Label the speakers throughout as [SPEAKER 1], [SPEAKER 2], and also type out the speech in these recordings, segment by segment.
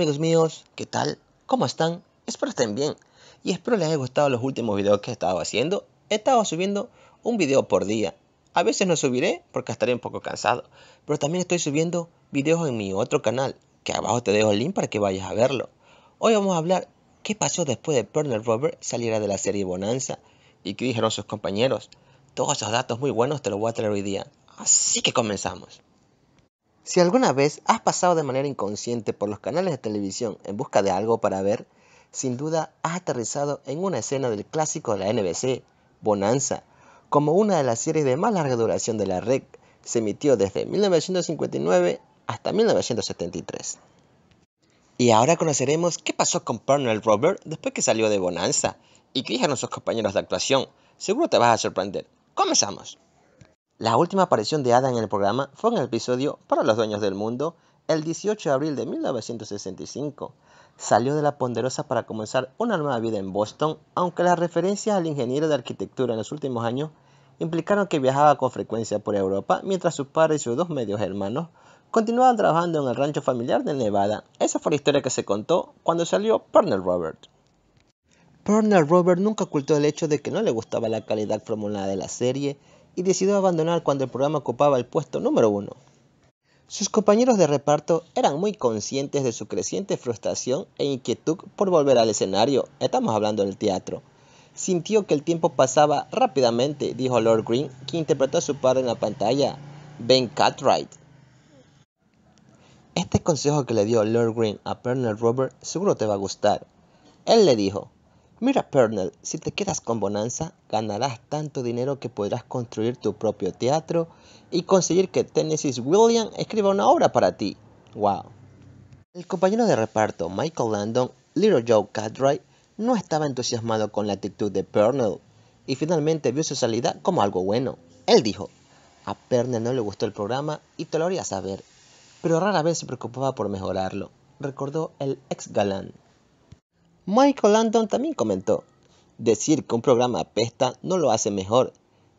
[SPEAKER 1] amigos míos, ¿qué tal? ¿Cómo están? Espero estén bien y espero les haya gustado los últimos videos que he estado haciendo. He estado subiendo un video por día. A veces no subiré porque estaré un poco cansado, pero también estoy subiendo videos en mi otro canal, que abajo te dejo el link para que vayas a verlo. Hoy vamos a hablar qué pasó después de Pernell Robert saliera de la serie Bonanza y qué dijeron sus compañeros. Todos esos datos muy buenos te los voy a traer hoy día. Así que comenzamos. Si alguna vez has pasado de manera inconsciente por los canales de televisión en busca de algo para ver, sin duda has aterrizado en una escena del clásico de la NBC, Bonanza, como una de las series de más larga duración de la red. Se emitió desde 1959 hasta 1973. Y ahora conoceremos qué pasó con Pernell Robert después que salió de Bonanza y qué dijeron sus compañeros de actuación. Seguro te vas a sorprender. Comenzamos. La última aparición de Ada en el programa fue en el episodio Para los Dueños del Mundo, el 18 de abril de 1965. Salió de la ponderosa para comenzar una nueva vida en Boston, aunque las referencias al ingeniero de arquitectura en los últimos años implicaron que viajaba con frecuencia por Europa mientras su padre y sus dos medios hermanos continuaban trabajando en el rancho familiar de Nevada. Esa fue la historia que se contó cuando salió Pernell Robert. Pernell Robert nunca ocultó el hecho de que no le gustaba la calidad formulada de la serie y decidió abandonar cuando el programa ocupaba el puesto número uno. Sus compañeros de reparto eran muy conscientes de su creciente frustración e inquietud por volver al escenario, estamos hablando del teatro. Sintió que el tiempo pasaba rápidamente, dijo Lord Green, quien interpretó a su padre en la pantalla, Ben Cartwright. Este consejo que le dio Lord Green a Pernell Robert seguro te va a gustar. Él le dijo, Mira Pernell, si te quedas con Bonanza, ganarás tanto dinero que podrás construir tu propio teatro y conseguir que Tennessee William escriba una obra para ti. ¡Wow! El compañero de reparto Michael Landon, Little Joe Cartwright, no estaba entusiasmado con la actitud de Pernell y finalmente vio su salida como algo bueno. Él dijo, a Pernell no le gustó el programa y te lo haría saber, pero rara vez se preocupaba por mejorarlo, recordó el ex galán. Michael Landon también comentó, decir que un programa apesta no lo hace mejor.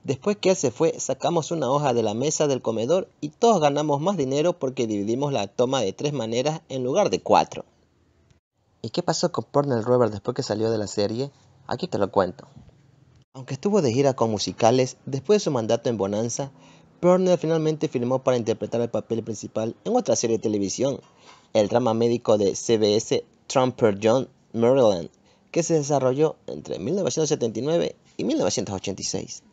[SPEAKER 1] Después que él se fue, sacamos una hoja de la mesa del comedor y todos ganamos más dinero porque dividimos la toma de tres maneras en lugar de cuatro. ¿Y qué pasó con Pornell Robert después que salió de la serie? Aquí te lo cuento. Aunque estuvo de gira con musicales, después de su mandato en Bonanza, Pornell finalmente firmó para interpretar el papel principal en otra serie de televisión, el drama médico de CBS Trumper John Maryland, que se desarrolló entre 1979 y 1986.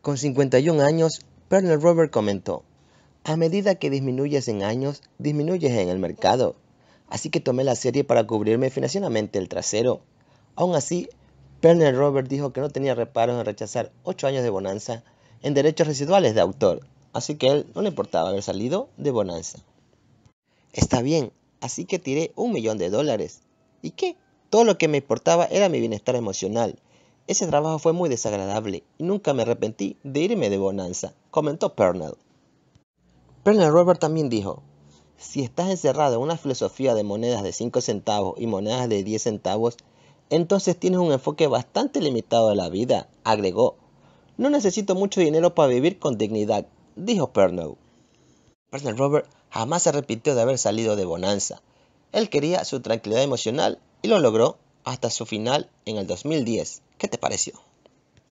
[SPEAKER 1] Con 51 años, Pernell Robert comentó, a medida que disminuyes en años, disminuyes en el mercado. Así que tomé la serie para cubrirme financieramente el trasero. Aún así, Pernell Robert dijo que no tenía reparos en rechazar 8 años de bonanza en derechos residuales de autor, así que a él no le importaba haber salido de bonanza. Está bien, así que tiré un millón de dólares. ¿Y qué? Todo lo que me importaba era mi bienestar emocional. Ese trabajo fue muy desagradable y nunca me arrepentí de irme de bonanza, comentó Pernell. Pernell Robert también dijo, si estás encerrado en una filosofía de monedas de 5 centavos y monedas de 10 centavos, entonces tienes un enfoque bastante limitado de la vida, agregó. No necesito mucho dinero para vivir con dignidad, dijo Pernell. Pernell Robert jamás se arrepintió de haber salido de bonanza. Él quería su tranquilidad emocional y lo logró hasta su final en el 2010. ¿Qué te pareció?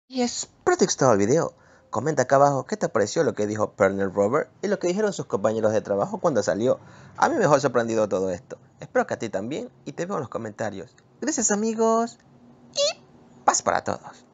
[SPEAKER 1] Y es pretexto el video. Comenta acá abajo qué te pareció lo que dijo Pernell Robert y lo que dijeron sus compañeros de trabajo cuando salió. A mí me ha sorprendido todo esto. Espero que a ti también y te veo en los comentarios. Gracias amigos y paz para todos.